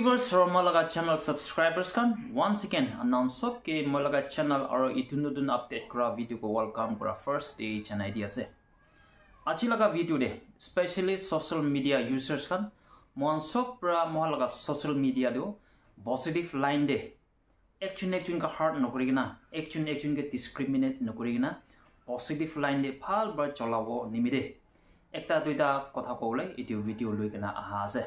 viewers or malaga channel subscribers kan once again announce up ke malaga channel aro itunudun update kra video ko welcome kra first day chan idea se achi laga video de specially social media users kan mon sok pra malaga social media do positive line de action action ka heart nokori gina action action ke discriminate nokori gina positive line de phal bar chalawo nimide ekta duita kotha kole itu video loi gina aha ase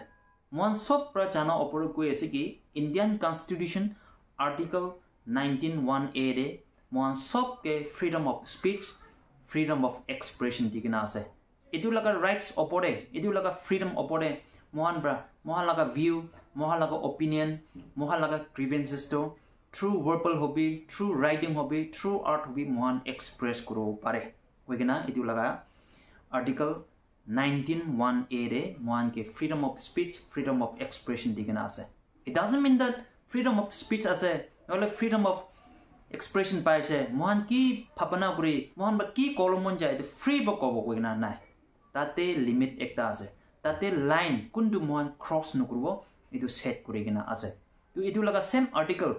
মন চব পৰা জানা ওপৰত কৈ আছে কি Indian constitution article nineteen one A ৰে মন চবকে freedom of speech freedom of expression দি কিনা আছে এইটো লগা ৰাইটছ ওপৰে এইটো লগা ফ্ৰীডম ওপৰে মহান পৰা মহান লগা ভিউ মহান লগা অপিনিয়ন মহান লগা গ্ৰিভেঞ্চেছটো থ্ৰু ৱৰ্পল হবি থ্ৰু ৰাইটিং হবি থ্ৰু আৰ্ট হবি মহান এক্সপ্ৰেছ কৰিব পাৰে হৈ কিনা এইটো লগা আৰ্টিকল 1901 এৰে মহানকে freedom of speech freedom of expression দি কিনে আছে it does mean that freedom of speech আছে নহ'লে ফ্ৰীডম অফ এক্সপ্ৰেশ্যন পাইছে মহান কি ভাৱনা কৰি মহান বা কি কল মন যায় এইটো ফ্ৰী বা ক'ব কৈ কিনা নাই তাতে লিমিট এটা আছে তাতে লাইন কোনটো মহান ক্ৰছ নকৰিব এইটো ছেট কৰি কিনে আছে তো এইটো লগা ছেম আৰ্টিকল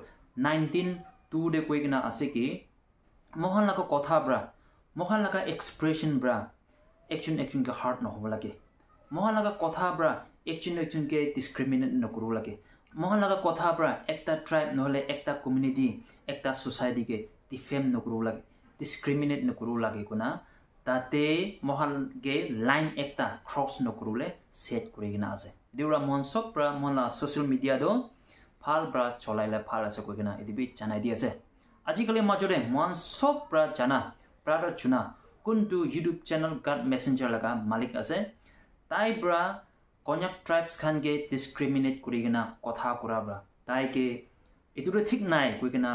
নাইনটিন টুৰে কৈ কিনে আছে কি মহান লগা কথা ব্ৰা মহান লগা এক্সপ্ৰেশ্যন ব্ৰা একচুন একজনকে হাৰ্ট নহ'ব লাগে মহালগা কথা পৰা একচুন একজনকে ডিছক্ৰিমিনেট নকৰিব লাগে মহালগা কথা পৰা এটা ট্ৰাইব নহ'লে এটা কমিউনিটি এটা ছ'চাইটিকে ডিফেম নকৰিব লাগে ডিছক্ৰিমিনেট নকৰো লাগে কোনা তাতে মহালগে লাইন এটা ক্ৰছ নকৰিবলৈ ছেট কৰি কিনে আছে দেউৰা মন চব পৰা মহলা ছ'চিয়েল মিডিয়াটো ভাল পৰা চলাইলে ভাল আছে কৈ কিনে এইটো বি জনাই দি আছে আজিকালি মাজতে মন চব পৰা জানা প্ৰাৰ্থনা কোনটো ইউটিউব চেনেল গাত মেছেঞ্জাৰ লগা মালিক আছে তাইৰ পৰা কন্যাক ট্ৰাইবছ খানকে ডিছক্ৰিমিনেট কৰি কিনে কথা কৰা পৰা তাইকে এইটোতো ঠিক নাই কৈ কিনে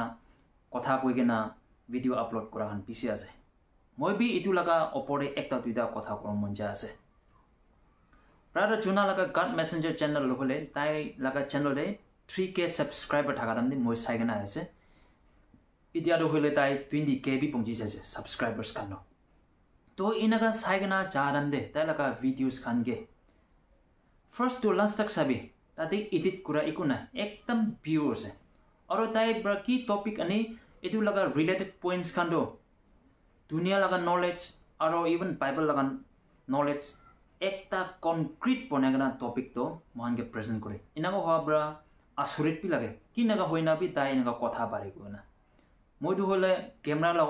কথা কৈ কিনে ভিডিঅ' আপলোড কৰা হেন পিছি আছে মই বি এইটো লগা ওপৰতে এটা দুটা কথা ক'ব মন যায় আছে প্ৰায় জোনা লগা গাত মেছেঞ্জাৰ চেনেল লগালে তাই লগা চেনেলৰে থ্ৰী কে ছাবস্ক্ৰাইবাৰ থকা তাৰমানে মই চাই কিনে আছে এতিয়া লৈ তাই টুৱেণ্টি কে বি পঞ্জি চাইছে ছাবস্ক্ৰাইবাৰ্ছ খানক তো ইনগ সাইগনা জারান্দে তাইলাকা ভিডিওস খানগে ফার্স্ট টু লাস্ট তক সাবি তাতে ইডিট করা ইকু না একদম পিওর আর তাই বা কি টপিক আনি এটু লাগা রিলেটেড পয়েন্টস খান তো দুনিয়া লাগা নলেজ আর ইভেন বাইবল লাগা নলেজ একটা কনক্রিট বনাইগানা টপিক তো মহানকে প্রেজেন্ট করে ইনাগ হওয়া আচরিত বি লাগে কি নাগা হয় না কথা পারি না মই হলে কেমেরা লগ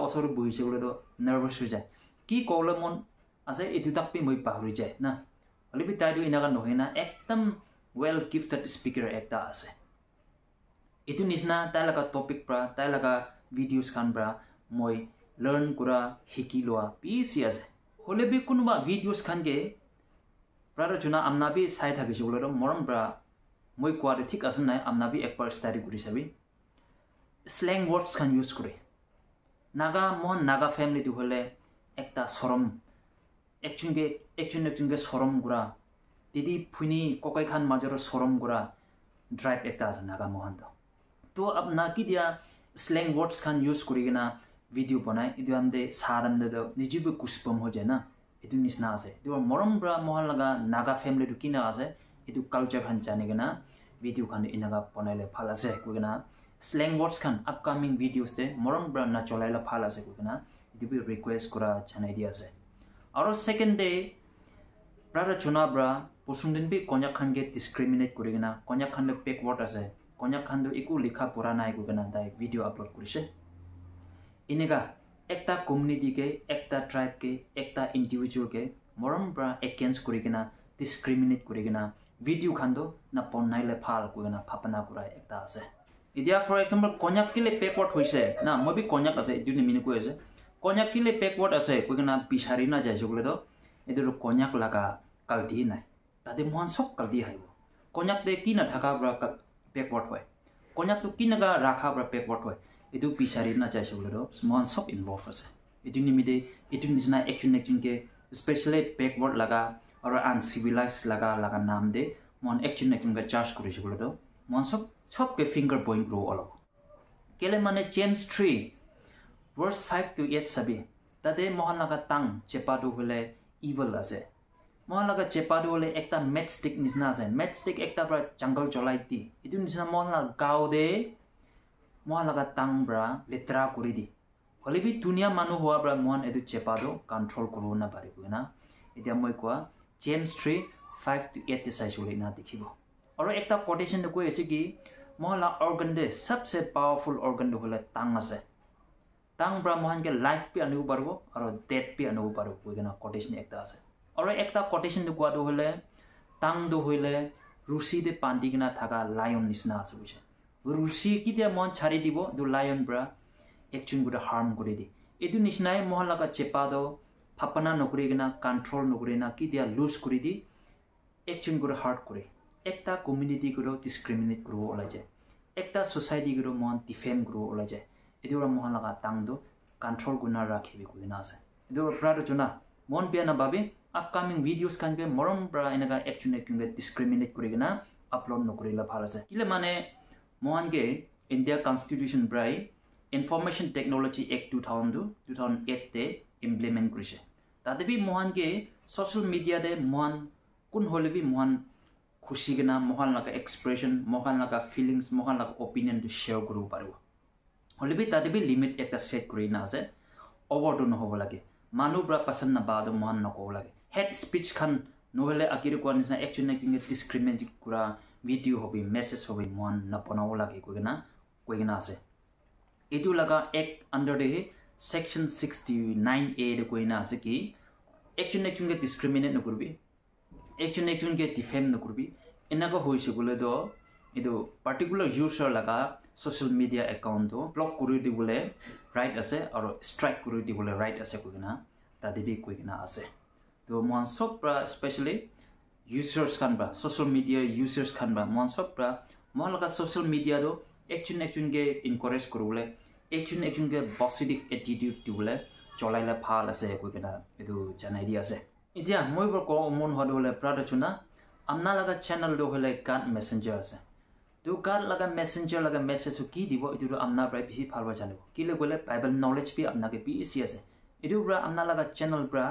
নাৰ্ভাছ হৈ যায় কি ক'লে মন আছে এইটোতাকে মই পাহৰি যায় না হ'লে তাইটো এনেকুৱা নহয় না একদম ৱেল গিফটেড স্পীকাৰ এটা আছে এইটো নিচিনা তাইৰ লগা টপিক পৰা তাই লগা ভিডিঅ'ছ খান পৰা মই লাৰ্ণ কৰা শিকি লোৱা বেছি আছে হ'লে বি কোনোবা ভিডিঅ'ছ খানকে প্ৰাৰ আমনা বি চাই থাকিছোঁ বোলে মৰম পৰা মই কোৱাটো ঠিক আছে নাই আমনাবি একবাৰ ষ্টাডি কৰি চাবি শ্লেং ৱৰ্ডছ খান ইউজ কৰে নাগা মন নাগা ফেমিলিটো হ'লে একটা চৰম একচুনকে একচুন একচুনকে চৰম গুড়া দিদি ফুইনী ককাই খান মাজৰ চৰম গুড়া ড্ৰাইভ এটা আছে নাগা মহান্ত তো আপোনাক কি দিয়া স্লেং ৱৰ্ডছ খান ইউজ কৰি কিনে ভিডিঅ' বনাই এইটো আমি চাহ নিজেবোৰ কুষ্পম হৈ যায় না এইটো নিচিনা আছে এইটো মৰম পৰা মহান লগা নাগা ফেমিলিটো কি না আছে এইটো কালচাৰ খান জানি কিনে ভিডিঅ' খান এনেকুৱা বনাইলে ভাল আছে কৈ কিনে স্লেং ৱৰ্ডছ খান আপকামিং ভিডিঅ'তে মৰম পৰা নাচলাইলে ভাল আছে কৈ কিনা দিবি ৰিকুৱেষ্ট কৰা জনাই দিয়া যায় আৰু ছেকেণ্ড ডে ব্ৰাৰ জনাবৰা পচুমদিন বি কন্যা খানকে ডিছক্ৰিমিনেট কৰি কিনা কন্যা খান পেকৱৰ্ড আছে কন্যা খানটো একো লিখা পঢ়া নাই কৰি কিনা তাই ভিডিঅ' আপলোড কৰিছে এনেকুৱা একটা কমিউনিটিকে একটা ট্ৰাইবকে একটা ইণ্ডিভিজুৱেলকে মৰমৰপৰা একেঞ্চ কৰি কিনা ডিছক্ৰিমিনেট কৰি কিনা ভিডিঅ' খানটো না পন্নাইলে ভাল কৰি কিনা ভাৱনা কৰা এটা আছে এতিয়া ফৰ এক্সাম্পল কন্যাক কেলে পেকৱৰ্ড হৈছে না মই বি কন্যাক আছে এইটো নিমিনে কৈ আছে কন্যাক কিলে পেকৱৰ্ড আছে কৈ কিনে বিচাৰি নাযায় চকুলে তো এইটো কন্যাক লগা কালটি নাই তাতে মহান চব কালটি আহিব কন্যাক তে কি নাথাকা পৰা পেকৱৰ্ড হয় কন্যাকটো কি নাগা ৰাখা পৰা পেকৱৰ্ড হয় এইটো বিচাৰি নাযায় চকুলে তো মহান চব ইনভল্ভ আছে এইটো নিমিত্তে এইটো নিচিনা একচন একচনকে স্পেচিয়েলি পেকৱৰ্ড লগা আৰু আনচিভিলাইজ লগা লগা নাম দে মই একচন একচনকে চাৰ্জ কৰিছোঁ বোলে তো মই চব চবকে ফিংগাৰ পইণ্ট ৰ অলপ কেলে মানে change three verse 5 to 8 sabi tade mohanaga tang chepadu hule evil ase mohanaga chepadu hule ekta match stick nisna ase match stick ekta bra jungle cholai ti itu nisna mohanaga gao de mohanaga tang bra letra kuri di hole bi dunia manu hua bra mohan edu chepadu control kuru na pare bu na etia moi kwa james 3 5 to 8 sai chule na dikhibo aro ekta quotation de koi ase ki mohanaga organ de sabse powerful organ de hule tang ase তাং ব্ৰাহ্মণকে life পি আনিব পাৰিব আৰু date P আনিব পাৰিব কৈ কিনে কটেশ্যন এটা আছে আৰু এটা কটেশ্যন কোৱাটো হ'লে টাংটো হ'লে ৰুচিতে পান্তি কিনে থকা লায়ন নিচিনা আছে বুজিছে ৰুচি কেতিয়া মন চাৰি দিব এইটো লায়ন পৰা একচুন গোটেই হাৰ্ম কৰি দিয়ে এইটো নিচিনাই মহ লগা চেপাটো ফাপনা নকৰি কিনে কণ্ট্ৰল নকৰি না কেতিয়া লুজ কৰি দি একচুন গোটেই হাৰ্ট কৰে এটা কমিউনিটি গৰু ডিচক্ৰিমিনেট কৰিব ওলাই যায় এটা ছ'চাইটি গৰু মন ডিফেম কৰিব ওলাই যায় edura mohan laga tang du control guna rakhi bi guna ase edura brother juna mon pe na babi upcoming videos kan ge morom bra inaga action ek kyunge discriminate kuri gina upload no kuri la phara ase kile mane mohan ge india constitution brai information technology act 2000 2008 te implement kuri se tadebi mohan ge social media de mohan kun holebi mohan খুশি কিনা মহান লগা expression মহান লগা feelings মহান লগা অপিনিয়নটো share কৰিব পাৰিব হলেবি তাতে বি লিমিট এটা ছেট কৰি না আছে অৱৰটো নহ'ব লাগে মানুহ পৰা পাচন নাপাওঁ আৰু মহান নক'ব লাগে হেড খান নহ'লে আঁকিৰে কোৱাৰ নিচিনা একচুৱেলি কিন্তু ডিছক্ৰিমিনেট কৰা ভিডিঅ' হবি মেছেজ হবি মহান নাপনাব লাগে কৈ কিনে কৈ কিনে আছে এইটো লগা এক আণ্ডাৰ দেহি ছেকশ্যন ছিক্সটি এ কৈ কিনে আছে কি একচুৱেলি একচুৱেলিকৈ ডিছক্ৰিমিনেট নকৰিবি একচুৱেলি একচুৱেলিকৈ ডিফেম নকৰিবি এনেকুৱা হৈছে বোলে তই এইটো পাৰ্টিকুলাৰ ইউজৰ লগা ছ'চিয়েল মিডিয়া একাউণ্টটো ব্লক কৰি দিবলৈ ৰাইট আছে আৰু ষ্ট্ৰাইক কৰি দিবলৈ ৰাইট আছে কৈ কিনে তাতে বি কৈ কিনে আছে তো মই চব পৰা স্পেচিয়েলি ইউজাৰ্ছ খান বা ছ'চিয়েল মিডিয়া ইউজাৰ্ছ খান বা মই চব পৰা মই লগা ছ'চিয়েল মিডিয়াটো একচুন একচুনকৈ ইনকাৰেজ কৰিবলৈ একচুন একচুনকৈ পজিটিভ এটিটিউড দিবলৈ চলাইলে ভাল আছে কৈ কিনে এইটো জনাই দি আছে এতিয়া মই বাৰু কওঁ মন হোৱাটো হ'লে প্ৰাৰ্থনা আপোনাৰ লগা চেনেলটো হ'লে গান মেছেঞ্জাৰ আছে তো কাৰ লগা মেছেঞ্জাৰ লগা মেছেজো কি দিব এইটো আপোনাৰ পৰা বেছি ভাল পৰা জানিব কেলে গ'লে বাইবেল নলেজ বি আপোনাক বেছি আছে এইটোৰ পৰা আপোনাৰ লগা চেনেল পৰা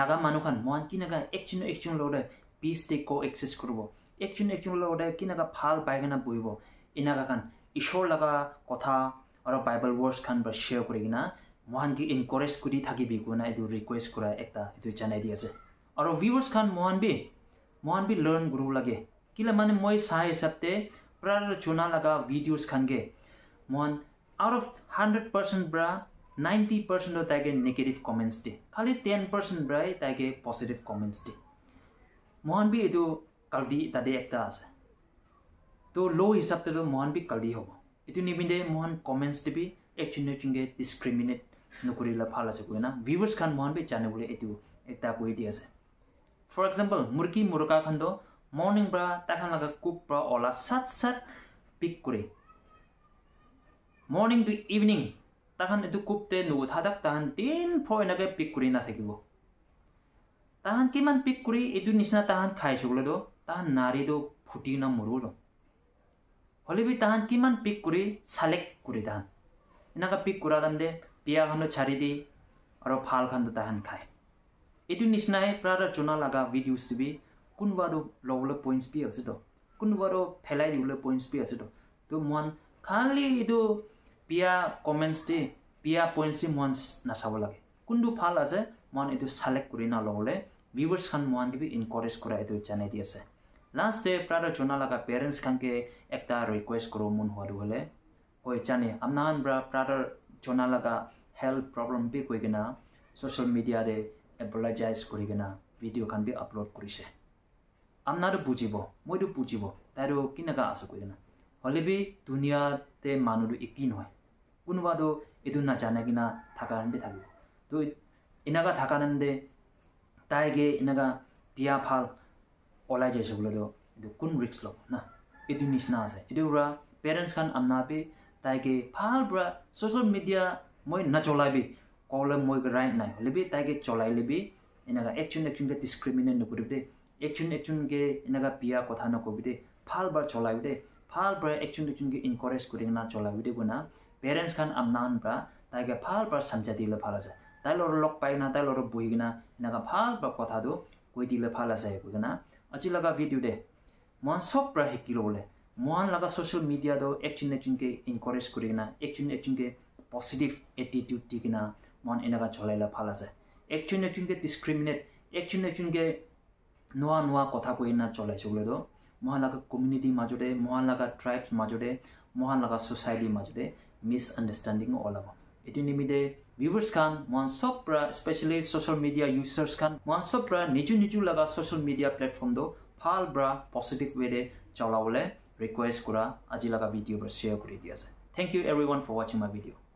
নাগা মানুহখন মই কি নাগা একচিন একচিনৰ লগতে পিছ টেক ক' একচেছ কৰিব একচিন একচিনৰ লগতে কি নাগা ভাল পাইকেনা বহিব এনেকুৱাখন ঈশ্বৰ লগা কথা আৰু বাইবেল ৱৰ্ডছখন পৰা শ্বেয়াৰ কৰি কিনে মহানকে এনকৰেজ কৰি থাকিবি কোনা আৰু ভিউৱাৰ্ছখন মহান বি মহান বি লাৰ্ণ কৰিব লাগে মানে মই চাই হিচাপে প্ৰায় জনা লগা ভিডিঅ'জ খানগে মন আউট অফ হাণ্ড্ৰেড পাৰ্চেণ্ট পৰা নাইণ্টি পাৰ্চেণ্টত তাইকে নিগেটিভ কমেণ্টছ দিয়ে খালি টেন পাৰ্চেণ্ট পৰাই তাইকে পজিটিভ কমেণ্টছ দিয়ে মহানবী এইটো কালদি তাতে এটা আছে তো ল' হিচাপতেতো মহানবী কালদি হ'ব এইটো নিপিন্ধে মহান কমেণ্টছ দিবি একচিনে একচিনকৈ ডিচক্ৰিমিনেট নকৰিলে ভাল আছে কৈ না ভিউৱাৰ্ছ খান মহানবী জানিবলৈ এইটো এটা কৈ দিয়া আছে ফৰ এক্সাম্পল মুৰ্গী মুৰকা খানটো মৰ্ণিং পৰা তাইখন লগে কুক পৰা অলা চাত চাত পিক কৰে মৰ্ণিং টু ইভিনিং তাহান এইটো কুপতে নুঠা তাক তাহান দিন ফৰ এনেকৈ পিক কৰি নাথাকিব তাহান কিমান পিক কৰি এইটো নিচিনা তাহান খাইছো বোলে তো তাহান নাৰীটো ফুটি না মৰো তো হ'লে বি তাহান কিমান পিক কৰি চালেক্ট কৰি তাহান এনেকৈ পিক কৰা তাৰমানে পিয়াখনো চাৰি দি আৰু ভালখনটো তাহান খায় এইটো নিচিনাই প্ৰায় জনা লগা ভিডিঅ'ছ দিবি কোনোবাটো ল'বলৈ পইণ্টছ পি আছেতো কোনোবাটো পেলাই দিবলৈ পইণ্টছ পি আছেতো তো মন খালি এইটো পিয়া কমেণ্টছটি পিয়া পইণ্টছটি মন নাচাব লাগে কোনটো ভাল আছে মন এইটো ছালেক্ট কৰি নল'বলৈ ভিউৱাৰ্ছ খান মন কিবি ইনকাৰেজ কৰা এইটো জনাই দি আছে লাষ্ট ডে প্ৰায় জনা লগা পেৰেণ্টছ খানকে এটা ৰিকুৱেষ্ট কৰোঁ মন হোৱাটো হ'লে হয় জানে আপোনাৰ পৰা প্ৰায় জনা লগা হেল্থ প্ৰব্লেম বি কৈ কিনা ছ'চিয়েল মিডিয়াৰে এডভাৰটাইজ কৰি কিনা ভিডিঅ' খান বি আপলোড কৰিছে আপনাৰো বুজিব মইতো বুজিব তাইতো কেনেকুৱা আছো কৈ কিনা হ'লে বি ধুনীয়াতে মানুহটো একি নহয় কোনোবাটো এইটো নাজানে কিনা থকা হেনতে থাকিব তো এনেকুৱা থকা হেনতে তাইকে এনেকুৱা বিয়া ভাল ওলাই যাইছে বোলেতো এইটো কোন ৰিক্স ল'ব না এইটো নিচিনা আছে এইটো পৰা পেৰেণ্টছ খান আপনাৰ বি তাইকে ভাল পৰা ছ'চিয়েল মিডিয়া মই নচলাবি ক'লে মই ৰাইট নাই হ'লে বি তাইকে চলাই ল'বি এনেকুৱা একচন একচনকৈ ডিচক্ৰিমিনেট নকৰিব দেই ekchun ekchun ge inaga pia ko thana ko bide phal bar chola bide phal bar ekchun ekchun ge encourage kuring na chola bide guna parents khan amnan bra ta ge phal bar samja dil phal ja ta lor lok pai na ta lor bui gna inaga phal bar ko thadu koi dil phal ja bui gna achi laga video de mon sop bra he kilo le mon laga social media do ekchun ekchun ge encourage kuring na ekchun ekchun ge positive attitude tikna mon inaga cholai la phal ja ekchun ekchun ge discriminate ekchun ekchun ge নোৱা নোৱা কথা কৈ নাচলাইছোঁ লৈ মহানলাগা কমিউনিটিৰ মাজতে মহানলাগা tribes মাজতে মহানলাগা ছ'চাইটিৰ মাজতে misunderstanding ওলাব এইটো নিমিতে ভিউৱাৰ্ছ খান মন চব পৰা স্পেচিয়েলি ছ'চিয়েল মিডিয়া ইউজাৰ্ছ খান মন চব পৰা নিজো নিজো লগা ছ'চিয়েল মিডিয়া প্লেটফৰ্মটো ভাল পৰা পজিটিভ ৱেৰে চলাবলৈ ৰিকুৱেষ্ট কৰা আজি লগা ভিডিঅ'বোৰ শ্বেয়াৰ কৰি দিয়া যায় thank you every one for ৱাচিং মাই ভিডিঅ'